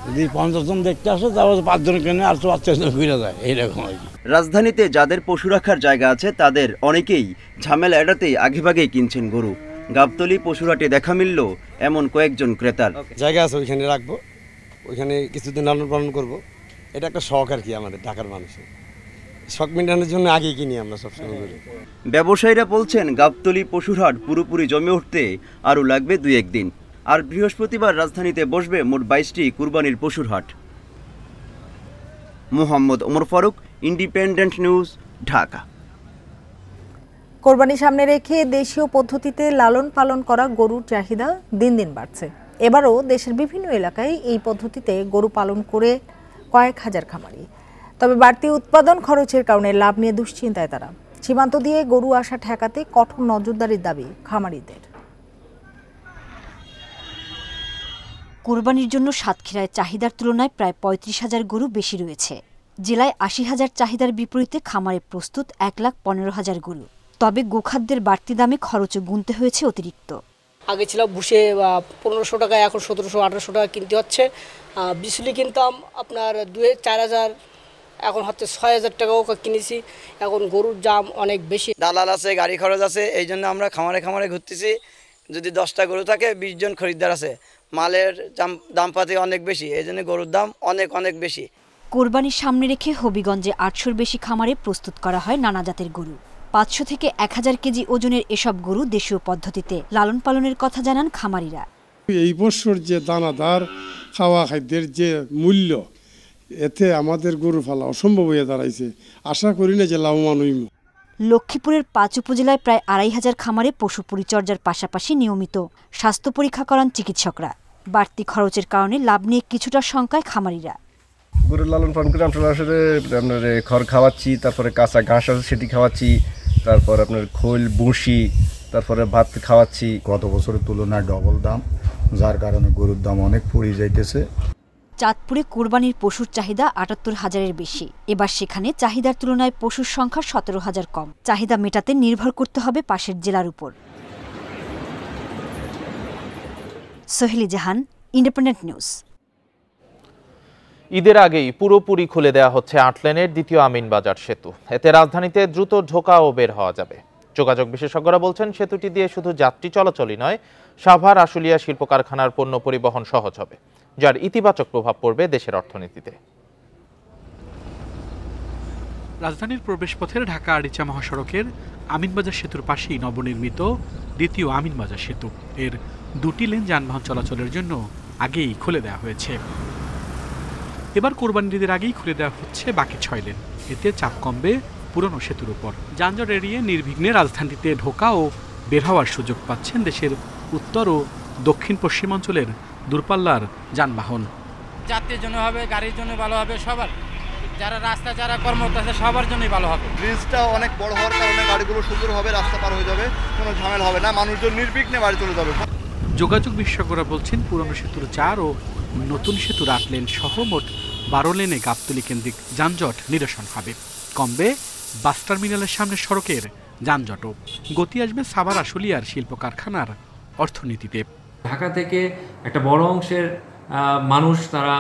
যদি পঞ্চাশ জন দেখতে আসে তাহলে পাঁচজন কেনে আর পাঁচজন ঘুরে যায় এইরকম আর রাজধানীতে যাদের পশু রাখার জায়গা আছে তাদের অনেকেই ঝামেলা এড়াতেই আগেভাগেই কিনছেন গরু গাবতলি পশুরাটে দেখা মিলল এমন কয়েকজন ক্রেতার জায়গা আছে ওইখানে রাখবো ওইখানে কিছুদিন লালন পালন করবো এটা একটা শখ আর কি আমাদের ঢাকার মানুষের শখ মেটানোর জন্য আগে কিনি আমরা সবসময় করে ব্যবসায়ীরা বলছেন গাবতলি পশুরহাট পুরোপুরি জমে উঠতে আরও লাগবে দুই একদিন আর বৃহস্পতিবার রাজধানীতে বসবে মোট বাইশটি কুরবানির পশুরহাট মোহাম্মদ ওমর ফারুক ইন্ডিপেন্ডেন্ট নিউজ ঢাকা কোরবানি সামনে রেখে দেশীয় পদ্ধতিতে লালন পালন করা গরুর চাহিদা দিন দিন বাড়ছে এবারও দেশের বিভিন্ন এলাকায় এই পদ্ধতিতে গরু পালন করে কয়েক হাজার খামারি তবে বাড়তি উৎপাদন খরচের কারণে লাভ নিয়ে দুশ্চিন্তায় তারা সীমান্ত দিয়ে গরু আসা ঠেকাতে কঠোর নজরদারির দাবি খামারিদের কোরবানির জন্য সাতক্ষীরায় চাহিদার তুলনায় প্রায় পঁয়ত্রিশ হাজার গরু বেশি রয়েছে জেলায় আশি হাজার চাহিদার বিপরীতে খামারে প্রস্তুত এক লাখ পনেরো হাজার গরু তবে গোখাদ্যের বাড়তি দামে খরচও গুনতে হয়েছে অতিরিক্ত আগে ছিল বুসে পনেরোশো টাকা এখন সতেরোশো আঠারোশো টাকা কিনতে হচ্ছে বিচুলি কিনতাম আপনার দুয়ে চার হাজার এখন হচ্ছে ছয় হাজার টাকাও কিনেছি এখন গরুর দাম অনেক বেশি দালাল আছে গাড়ি খরচ আছে এই জন্য আমরা খামারে খামারে ঘুরতেছি যদি দশটা গরু থাকে বিশ জন খরিদ্দার আছে মালের দাম দামপাতি অনেক বেশি এই জন্য গরুর দাম অনেক অনেক বেশি কোরবানির সামনে রেখে হবিগঞ্জে আটশোর বেশি খামারে প্রস্তুত করা হয় নানা জাতের গরু পাঁচশো থেকে এক হাজার কেজি ওজনের এসব গরু দেশীয় পদ্ধতিতে লালন পালনের কথা জানান খামারিরা এই বছর যে দানাদার খাওয়া খাদ্যের যে মূল্য এতে আমাদের গরু ফালা অসম্ভব হয়ে দাঁড়াইছে আশা করি না যে লাভবান হইম লক্ষ্মীপুরের পাঁচ উপজেলায় প্রায় আড়াই হাজার খামারে পশু পরিচর্যার পাশাপাশি নিয়মিত স্বাস্থ্য পরীক্ষা করান চিকিৎসকরা বাড়তি খরচের কারণে লাভ নিয়ে কিছুটা শঙ্কায় খামারিরা গরুর লালন পালন করে আমরা আসলে আপনার খড় খাওয়াচ্ছি তারপরে কাঁচা ঘাস আছে সেটি খাওয়াচ্ছি তারপর আপনার খোল বসি তারপরে ভাত খাওয়াচ্ছি গত বছরের তুলনায় ডবল দাম যার কারণে গরুর দাম অনেক পড়ে যাইতেছে চাঁদপুরে কোরবানির পশুর চাহিদা আটাত্তর হাজারের বেশি এবার সেখানে চাহিদার তুলনায় পশুর সংখ্যা সতেরো হাজার কম চাহিদা মেটাতে নির্ভর করতে হবে পাশের জেলার উপর সোহেলি জাহান ইন্ডিপেন্ডেন্ট নিউজ ঈদের আগেই পুরোপুরি খুলে দেওয়া হচ্ছে আট লেনের দ্বিতীয় আমিনবাজার সেতু এতে রাজধানীতে দ্রুত ঢোকা ও বের হওয়া যাবে যোগাযোগ বিশেষজ্ঞরা বলছেন সেতুটি দিয়ে শুধু যাত্রী চলাচলই নয় সাভার আশুলিয়া শিল্প কারখানার পণ্য পরিবহন সহজ হবে যার ইতিবাচক প্রভাব পড়বে দেশের অর্থনীতিতে রাজধানীর প্রবেশপথের ঢাকা আরিচা মহাসড়কের আমিনবাজার সেতুর পাশেই নবনির্মিত দ্বিতীয় আমিনবাজার সেতু এর দুটি লেন যানবাহন চলাচলের জন্য আগেই খুলে দেওয়া হয়েছে এবার কোরবানির ঈদের আগেই খুলে দেওয়া হচ্ছে বাকি ছয় লেন এতে চাপ কমবে পুরনো সেতুর উপর যানজট এড়িয়ে নির্বিঘ্নে রাজধানীতে ঢোকা ও বের হওয়ার সুযোগ পাচ্ছেন দেশের উত্তর ও দক্ষিণ পশ্চিমাঞ্চলের দূরপাল্লার যানবাহন যাত্রীর জন্য হবে গাড়ির জন্য ভালো হবে সবার যারা রাস্তা যারা কর্মরত আছে সবার জন্যই ভালো হবে ব্রিজটা অনেক বড় হওয়ার কারণে গাড়িগুলো সুন্দর হবে রাস্তা পার হয়ে যাবে কোনো ঝামেলা হবে না মানুষজন নির্বিঘ্নে বাড়ি চলে যাবে যোগাযোগ বিশেষজ্ঞরা বলছেন পুরনো সেতুর চার ও নতুন সেতুর আট লেন সহ মোট বারো লেনে গাবতলি কেন্দ্রিক যানজট নিরসন হবে কমবে বাস টার্মিনালের সামনে সড়কের যানজটও গতি আসবে সাভার আশুলিয়ার শিল্প কারখানার অর্থনীতিতে ঢাকা থেকে একটা বড় অংশের মানুষ তারা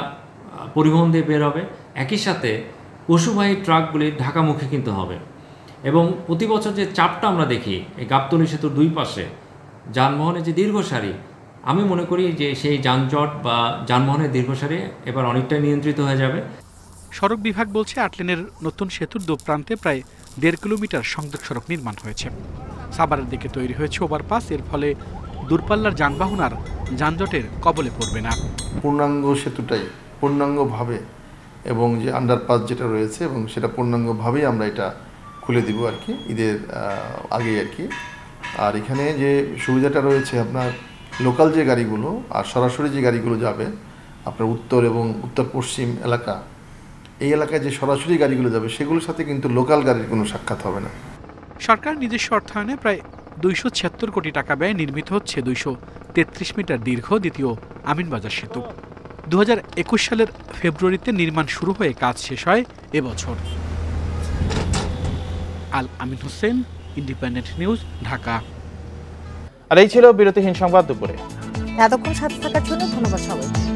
পরিবহন দিয়ে বের হবে একই সাথে পশুবাহী ট্রাকগুলি ঢাকামুখী কিন্তু হবে এবং প্রতি বছর যে চাপটা আমরা দেখি এই গাবতলি সেতুর দুই পাশে যানবাহনের যে দীর্ঘ সারি আমি মনে করি যে সেই যানজট বা যানবাহনের দীর্ঘ সারি এবার অনেকটা নিয়ন্ত্রিত হয়ে যাবে সড়ক বিভাগ বলছে আটলেনের নতুন সেতুর দু প্রান্তে প্রায় দেড় কিলোমিটার সংযোগ সড়ক নির্মাণ হয়েছে সাবারের দিকে তৈরি হয়েছে ওভারপাস এর ফলে দূরপাল্লার যানবাহন আর যানজটের কবলে পড়বে না পূর্ণাঙ্গ সেতুটাই পূর্ণাঙ্গভাবে এবং যে আন্ডারপাস যেটা রয়েছে এবং সেটা পূর্ণাঙ্গভাবেই আমরা এটা খুলে দিব আর কি ঈদের আগে আর কি আর এখানে যে সুবিধাটা রয়েছে আপনার লোকাল যে গাড়িগুলো আর সরাসরি যে গাড়িগুলো যাবে আপনার উত্তর এবং উত্তর পশ্চিম এলাকা এই এলাকায় যে সরাসরি গাড়িগুলো যাবে সেগুলোর সাথে কিন্তু লোকাল গাড়ির কোনো সাক্ষাৎ হবে না সরকার নিজস্ব অর্থায়নে প্রায় দুইশো ছিয়াত্তর কোটি টাকা ব্যয় নির্মিত হচ্ছে দুইশো তেত্রিশ মিটার দীর্ঘ দ্বিতীয় আমিনবাজার সেতু দু হাজার একুশ সালের ফেব্রুয়ারিতে নির্মাণ শুরু হয়ে কাজ শেষ হয় এবছর আল আমিন হোসেন ইন্ডিপেন্ডেন্ট নিউজ ঢাকা আর এই ছিল বিরতিহীন সংবাদ দুপুরে এতক্ষণ সাথে থাকার জন্য ধন্যবাদ সবাই